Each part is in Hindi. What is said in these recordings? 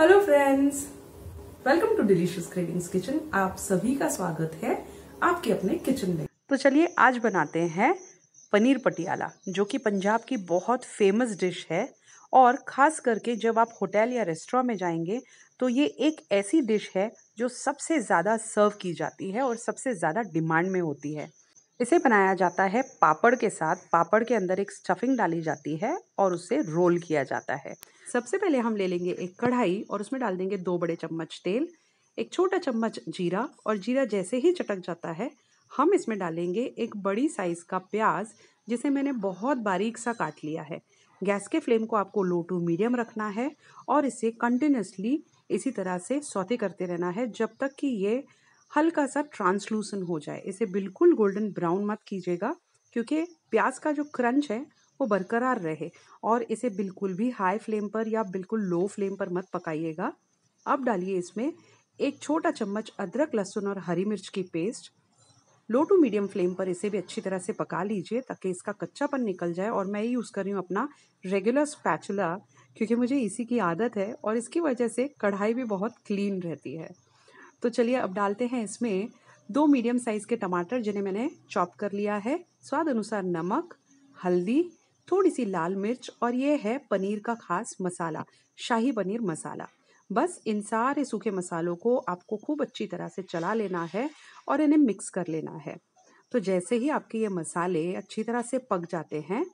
hello friends welcome to delicious cravings kitchen आप सभी का स्वागत है आपके अपने किचन में तो चलिए आज बनाते हैं पनीर पटियाला जो कि पंजाब की बहुत फेमस डिश है और ख़ास करके जब आप होटल या रेस्टोरेंट में जाएंगे तो ये एक ऐसी डिश है जो सबसे ज़्यादा सर्व की जाती है और सबसे ज़्यादा डिमांड में होती है इसे बनाया जाता है पापड़ के साथ पापड़ के अंदर एक स्टफिंग डाली जाती है और उसे रोल किया जाता है सबसे पहले हम ले लेंगे एक कढ़ाई और उसमें डाल देंगे दो बड़े चम्मच तेल एक छोटा चम्मच जीरा और जीरा जैसे ही चटक जाता है हम इसमें डालेंगे एक बड़ी साइज़ का प्याज जिसे मैंने बहुत बारीक सा काट लिया है गैस के फ्लेम को आपको लो टू मीडियम रखना है और इसे कंटिन्यूसली इसी तरह से सौते करते रहना है जब तक कि ये हल्का सा ट्रांसलूसन हो जाए इसे बिल्कुल गोल्डन ब्राउन मत कीजिएगा क्योंकि प्याज का जो क्रंच है वो बरकरार रहे और इसे बिल्कुल भी हाई फ्लेम पर या बिल्कुल लो फ्लेम पर मत पकाइएगा अब डालिए इसमें एक छोटा चम्मच अदरक लहसुन और हरी मिर्च की paste low to medium flame पर इसे भी अच्छी तरह से पका लीजिए ताकि इसका कच्चापन निकल जाए और मैं यूज़ कर रही हूँ अपना रेगुलर स्पैचुला क्योंकि मुझे इसी की आदत है और इसकी वजह से कढ़ाई भी बहुत क्लीन रहती है तो चलिए अब डालते हैं इसमें दो मीडियम साइज़ के टमाटर जिन्हें मैंने चॉप कर लिया है स्वाद अनुसार नमक हल्दी थोड़ी सी लाल मिर्च और ये है पनीर का खास मसाला शाही पनीर मसाला बस इन सारे सूखे मसालों को आपको खूब अच्छी तरह से चला लेना है और इन्हें मिक्स कर लेना है तो जैसे ही आपके ये मसाले अच्छी तरह से पक जाते हैं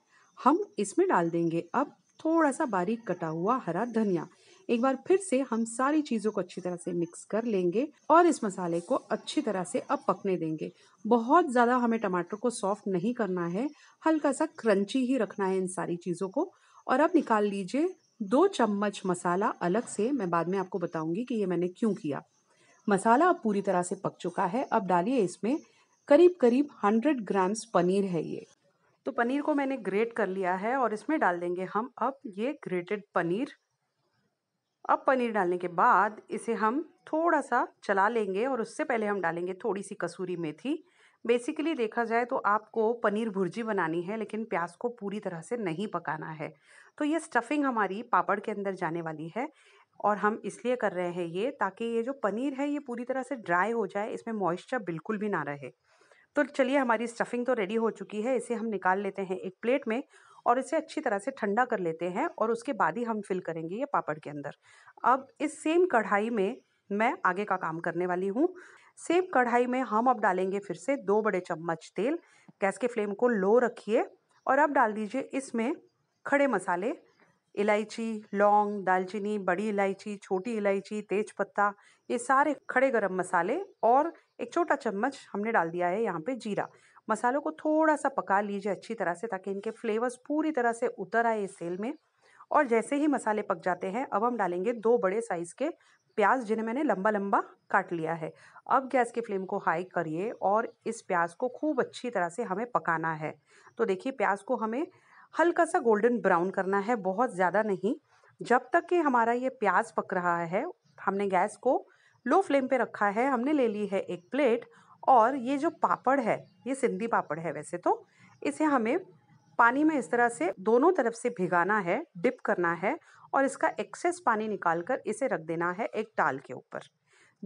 हम इसमें डाल देंगे अब थोड़ा सा बारीक कटा हुआ हरा धनिया एक बार फिर से हम सारी चीज़ों को अच्छी तरह से मिक्स कर लेंगे और इस मसाले को अच्छी तरह से अब पकने देंगे बहुत ज़्यादा हमें टमाटर को सॉफ्ट नहीं करना है हल्का सा क्रंची ही रखना है इन सारी चीज़ों को और अब निकाल लीजिए दो चम्मच मसाला अलग से मैं बाद में आपको बताऊंगी कि ये मैंने क्यों किया मसाला अब पूरी तरह से पक चुका है अब डालिए इसमें करीब करीब 100 ग्राम्स पनीर है ये तो पनीर को मैंने ग्रेट कर लिया है और इसमें डाल देंगे हम अब ये ग्रेटेड पनीर अब पनीर डालने के बाद इसे हम थोड़ा सा चला लेंगे और उससे पहले हम डालेंगे थोड़ी सी कसूरी मेथी बेसिकली देखा जाए तो आपको पनीर भुर्जी बनानी है लेकिन प्याज को पूरी तरह से नहीं पकाना है तो ये स्टफिंग हमारी पापड़ के अंदर जाने वाली है और हम इसलिए कर रहे हैं ये ताकि ये जो पनीर है ये पूरी तरह से ड्राई हो जाए इसमें मॉइस्चर बिल्कुल भी ना रहे तो चलिए हमारी स्टफिंग तो रेडी हो चुकी है इसे हम निकाल लेते हैं एक प्लेट में और इसे अच्छी तरह से ठंडा कर लेते हैं और उसके बाद ही हम फिल करेंगे ये पापड़ के अंदर अब इस सेम कढ़ाई में मैं आगे का काम करने वाली हूँ सेम कढ़ाई में हम अब डालेंगे फिर से दो बड़े चम्मच तेल गैस के फ्लेम को लो रखिए और अब डाल दीजिए इसमें खड़े मसाले इलायची लौंग दालचीनी बड़ी इलायची छोटी इलायची तेज पत्ता ये सारे खड़े गरम मसाले और एक छोटा चम्मच हमने डाल दिया है यहाँ पे जीरा मसालों को थोड़ा सा पका लीजिए अच्छी तरह से ताकि इनके फ्लेवर्स पूरी तरह से उतर आए इस सेल में और जैसे ही मसाले पक जाते हैं अब हम डालेंगे दो बड़े साइज़ के प्याज जिन्हें मैंने लंबा लंबा काट लिया है अब गैस की फ्लेम को हाई करिए और इस प्याज को खूब अच्छी तरह से हमें पकाना है तो देखिए प्याज को हमें हल्का सा गोल्डन ब्राउन करना है बहुत ज़्यादा नहीं जब तक कि हमारा ये प्याज पक रहा है हमने गैस को लो फ्लेम पे रखा है हमने ले ली है एक प्लेट और ये जो पापड़ है ये सिंधी पापड़ है वैसे तो इसे हमें पानी में इस तरह से दोनों तरफ से भिगाना है डिप करना है और इसका एक्सेस पानी निकाल कर इसे रख देना है एक टाल के ऊपर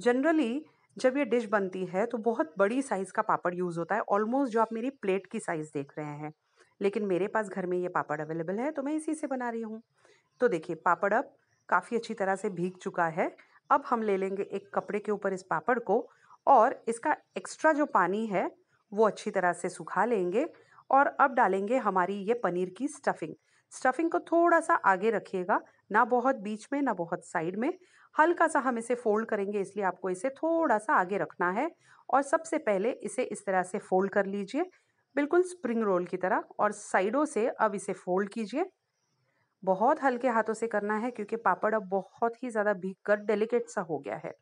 जनरली जब ये डिश बनती है तो बहुत बड़ी साइज़ का पापड़ यूज़ होता है ऑलमोस्ट जो आप मेरी प्लेट की साइज़ देख रहे हैं लेकिन मेरे पास घर में ये पापड़ अवेलेबल है तो मैं इसी से बना रही हूँ तो देखिए पापड़ अब काफ़ी अच्छी तरह से भीग चुका है अब हम ले लेंगे एक कपड़े के ऊपर इस पापड़ को और इसका एक्स्ट्रा जो पानी है वो अच्छी तरह से सुखा लेंगे और अब डालेंगे हमारी ये पनीर की स्टफिंग स्टफिंग को थोड़ा सा आगे रखिएगा ना बहुत बीच में ना बहुत साइड में हल्का सा हम इसे फोल्ड करेंगे इसलिए आपको इसे थोड़ा सा आगे रखना है और सबसे पहले इसे इस तरह से फोल्ड कर लीजिए बिल्कुल स्प्रिंग रोल की तरह और साइडों से अब इसे फोल्ड कीजिए बहुत हल्के हाथों से करना है क्योंकि पापड़ अब बहुत ही ज़्यादा भीग कर डेलिकेट सा हो गया है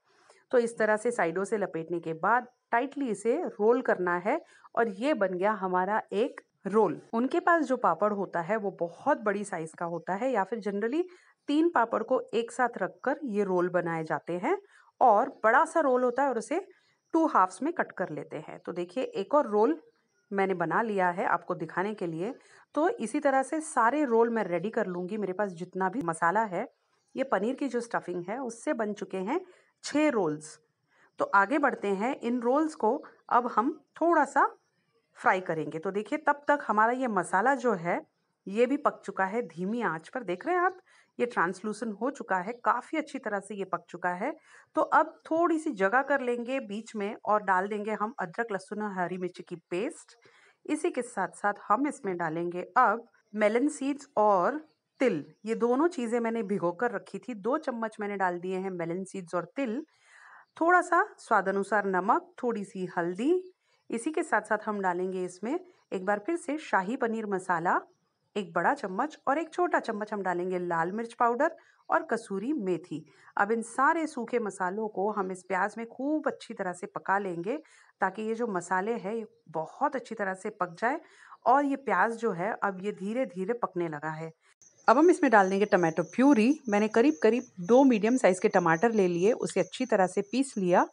तो इस तरह से साइडों से लपेटने के बाद टाइटली इसे रोल करना है और ये बन गया हमारा एक रोल उनके पास जो पापड़ होता है वो बहुत बड़ी साइज का होता है या फिर जनरली तीन पापड़ को एक साथ रखकर ये रोल बनाए जाते हैं और बड़ा सा रोल होता है और उसे टू हाफ्स में कट कर लेते हैं तो देखिए एक और रोल मैंने बना लिया है आपको दिखाने के लिए तो इसी तरह से सारे रोल मैं रेडी कर लूँगी मेरे पास जितना भी मसाला है ये पनीर की जो स्टफिंग है उससे बन चुके हैं छः रोल्स तो आगे बढ़ते हैं इन रोल्स को अब हम थोड़ा सा फ्राई करेंगे तो देखिए तब तक हमारा ये मसाला जो है ये भी पक चुका है धीमी आंच पर देख रहे हैं आप ये ट्रांसलूसन हो चुका है काफ़ी अच्छी तरह से ये पक चुका है तो अब थोड़ी सी जगह कर लेंगे बीच में और डाल देंगे हम अदरक लहसुन और हरी मिर्ची की पेस्ट इसी के साथ साथ हम इसमें डालेंगे अब मेलन सीड्स और तिल ये दोनों चीज़ें मैंने भिगो कर रखी थी दो चम्मच मैंने डाल दिए हैं मेलन सीड्स और तिल थोड़ा सा स्वाद अनुसार नमक थोड़ी सी हल्दी इसी के साथ साथ हम डालेंगे इसमें एक बार फिर से शाही पनीर मसाला एक बड़ा चम्मच और एक छोटा चम्मच हम डालेंगे लाल मिर्च पाउडर और कसूरी मेथी अब इन सारे सूखे मसालों को हम इस प्याज में खूब अच्छी तरह से पका लेंगे ताकि ये जो मसाले हैं ये बहुत अच्छी तरह से पक जाए और ये प्याज जो है अब ये धीरे धीरे पकने लगा है अब हम इसमें डाल देंगे टमाटो प्यूरी मैंने करीब करीब दो मीडियम साइज़ के टमाटर ले लिए उसे अच्छी तरह से पीस लिया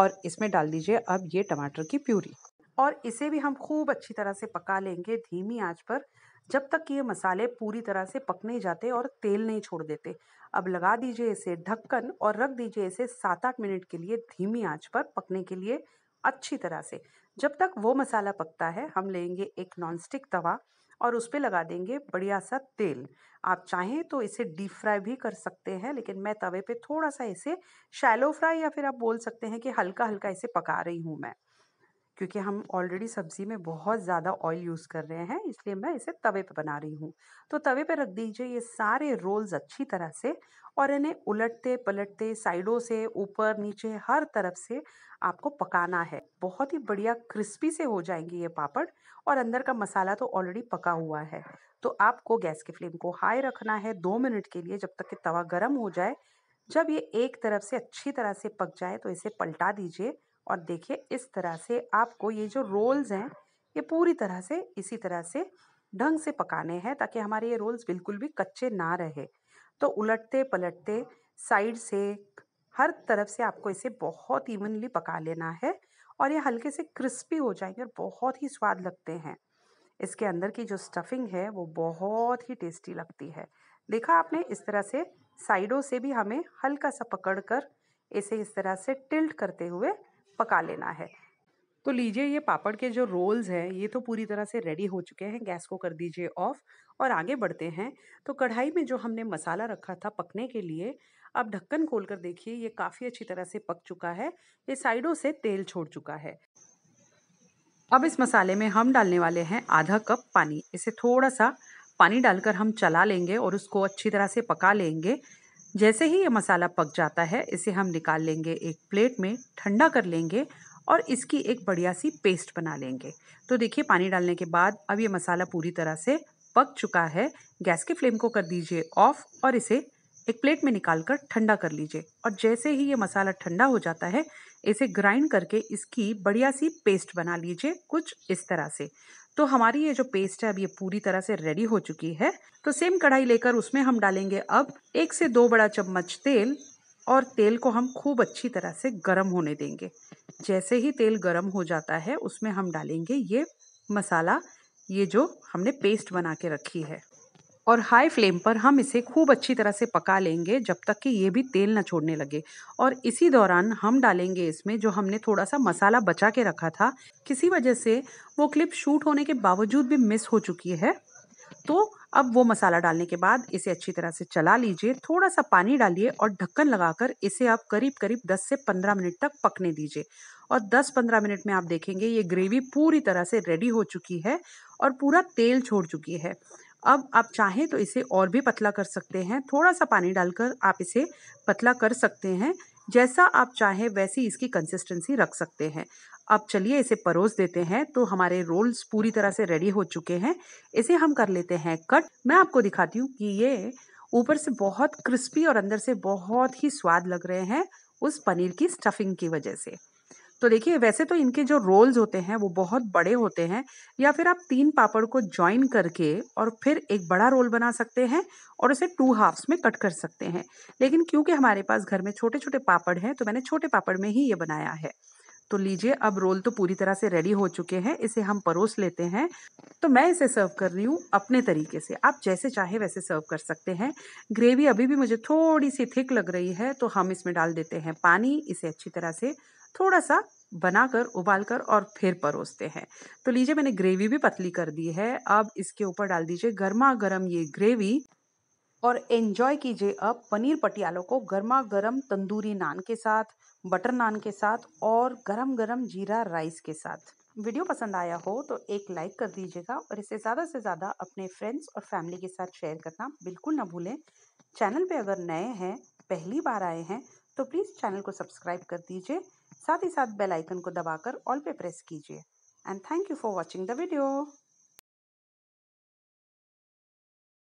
और इसमें डाल दीजिए अब ये टमाटर की प्यूरी और इसे भी हम खूब अच्छी तरह से पका लेंगे धीमी आंच पर जब तक कि ये मसाले पूरी तरह से पक नहीं जाते और तेल नहीं छोड़ देते अब लगा दीजिए इसे ढक्कन और रख दीजिए इसे सात आठ मिनट के लिए धीमी आंच पर पकने के लिए अच्छी तरह से जब तक वो मसाला पकता है हम लेंगे एक नॉनस्टिक तवा और उस पर लगा देंगे बढ़िया सा तेल आप चाहें तो इसे डीप फ्राई भी कर सकते हैं लेकिन मैं तवे पे थोड़ा सा इसे शैलो फ्राई या फिर आप बोल सकते हैं कि हल्का हल्का इसे पका रही हूँ मैं क्योंकि हम ऑलरेडी सब्ज़ी में बहुत ज़्यादा ऑयल यूज़ कर रहे हैं इसलिए मैं इसे तवे पर बना रही हूँ तो तवे पर रख दीजिए ये सारे रोल्स अच्छी तरह से और इन्हें उलटते पलटते साइडों से ऊपर नीचे हर तरफ से आपको पकाना है बहुत ही बढ़िया क्रिस्पी से हो जाएंगे ये पापड़ और अंदर का मसाला तो ऑलरेडी पका हुआ है तो आपको गैस के फ्लेम को हाई रखना है दो मिनट के लिए जब तक कि तवा गर्म हो जाए जब ये एक तरफ से अच्छी तरह से पक जाए तो इसे पलटा दीजिए और देखिए इस तरह से आपको ये जो रोल्स हैं ये पूरी तरह से इसी तरह से ढंग से पकाने हैं ताकि हमारे ये रोल्स बिल्कुल भी कच्चे ना रहे तो उलटते पलटते साइड से हर तरफ से आपको इसे बहुत इवनली पका लेना है और ये हल्के से क्रिस्पी हो जाएंगे और बहुत ही स्वाद लगते हैं इसके अंदर की जो स्टफिंग है वो बहुत ही टेस्टी लगती है देखा आपने इस तरह से साइडों से भी हमें हल्का सा पकड़ कर इसे इस तरह से टिल्ट करते हुए पका लेना है तो लीजिए ये पापड़ के जो रोल्स हैं ये तो पूरी तरह से रेडी हो चुके हैं गैस को कर दीजिए ऑफ और आगे बढ़ते हैं तो कढ़ाई में जो हमने मसाला रखा था पकने के लिए अब ढक्कन खोल कर देखिए ये काफ़ी अच्छी तरह से पक चुका है ये साइडों से तेल छोड़ चुका है अब इस मसाले में हम डालने वाले हैं आधा कप पानी इसे थोड़ा सा पानी डालकर हम चला लेंगे और उसको अच्छी तरह से पका लेंगे जैसे ही ये मसाला पक जाता है इसे हम निकाल लेंगे एक प्लेट में ठंडा कर लेंगे और इसकी एक बढ़िया सी पेस्ट बना लेंगे तो देखिए पानी डालने के बाद अब ये मसाला पूरी तरह से पक चुका है गैस के फ्लेम को कर दीजिए ऑफ और इसे एक प्लेट में निकाल कर ठंडा कर लीजिए और जैसे ही ये मसाला ठंडा हो जाता है इसे ग्राइंड करके इसकी बढ़िया सी पेस्ट बना लीजिए कुछ इस तरह से तो हमारी ये जो पेस्ट है अब ये पूरी तरह से रेडी हो चुकी है तो सेम कढ़ाई लेकर उसमें हम डालेंगे अब एक से दो बड़ा चम्मच तेल और तेल को हम खूब अच्छी तरह से गर्म होने देंगे जैसे ही तेल गर्म हो जाता है उसमें हम डालेंगे ये मसाला ये जो हमने पेस्ट बना के रखी है और हाई फ्लेम पर हम इसे खूब अच्छी तरह से पका लेंगे जब तक कि ये भी तेल ना छोड़ने लगे और इसी दौरान हम डालेंगे इसमें जो हमने थोड़ा सा मसाला बचा के रखा था किसी वजह से वो क्लिप शूट होने के बावजूद भी मिस हो चुकी है तो अब वो मसाला डालने के बाद इसे अच्छी तरह से चला लीजिए थोड़ा सा पानी डालिए और ढक्कन लगाकर इसे आप करीब करीब 10 से 15 मिनट तक पकने दीजिए और 10-15 मिनट में आप देखेंगे ये ग्रेवी पूरी तरह से रेडी हो चुकी है और पूरा तेल छोड़ चुकी है अब आप चाहें तो इसे और भी पतला कर सकते हैं थोड़ा सा पानी डालकर आप इसे पतला कर सकते हैं जैसा आप चाहें वैसी इसकी कंसिस्टेंसी रख सकते हैं अब चलिए इसे परोस देते हैं तो हमारे रोल्स पूरी तरह से रेडी हो चुके हैं इसे हम कर लेते हैं कट मैं आपको दिखाती हूँ कि ये ऊपर से बहुत क्रिस्पी और अंदर से बहुत ही स्वाद लग रहे हैं उस पनीर की स्टफिंग की वजह से तो देखिए वैसे तो इनके जो रोल्स होते हैं वो बहुत बड़े होते हैं या फिर आप तीन पापड़ को ज्वाइन करके और फिर एक बड़ा रोल बना सकते हैं और उसे टू हाफ्स में कट कर सकते हैं लेकिन क्योंकि हमारे पास घर में छोटे छोटे पापड़ हैं तो मैंने छोटे पापड़ में ही ये बनाया है तो लीजिए अब रोल तो पूरी तरह से रेडी हो चुके हैं इसे हम परोस लेते हैं तो मैं इसे सर्व कर रही हूँ अपने तरीके से आप जैसे चाहे वैसे सर्व कर सकते हैं ग्रेवी अभी भी मुझे थोड़ी सी थिक लग रही है तो हम इसमें डाल देते हैं पानी इसे अच्छी तरह से थोड़ा सा बनाकर उबालकर और फिर परोसते हैं तो लीजिए मैंने ग्रेवी भी पतली कर दी है अब इसके ऊपर डाल दीजिए गर्मा गर्म ये ग्रेवी और एंजॉय कीजिए अब पनीर पटियालों को गर्मा गर्म तंदूरी नान के साथ बटर नान के साथ और गरम गरम जीरा राइस के साथ वीडियो पसंद आया हो तो एक लाइक कर दीजिएगा और इसे ज़्यादा से ज़्यादा अपने फ्रेंड्स और फैमिली के साथ शेयर करना बिल्कुल ना भूलें चैनल पे अगर नए हैं पहली बार आए हैं तो प्लीज़ चैनल को सब्सक्राइब कर दीजिए साथ ही साथ बेल आइकन को दबाकर ऑल पे प्रेस कीजिए and thank you for watching the video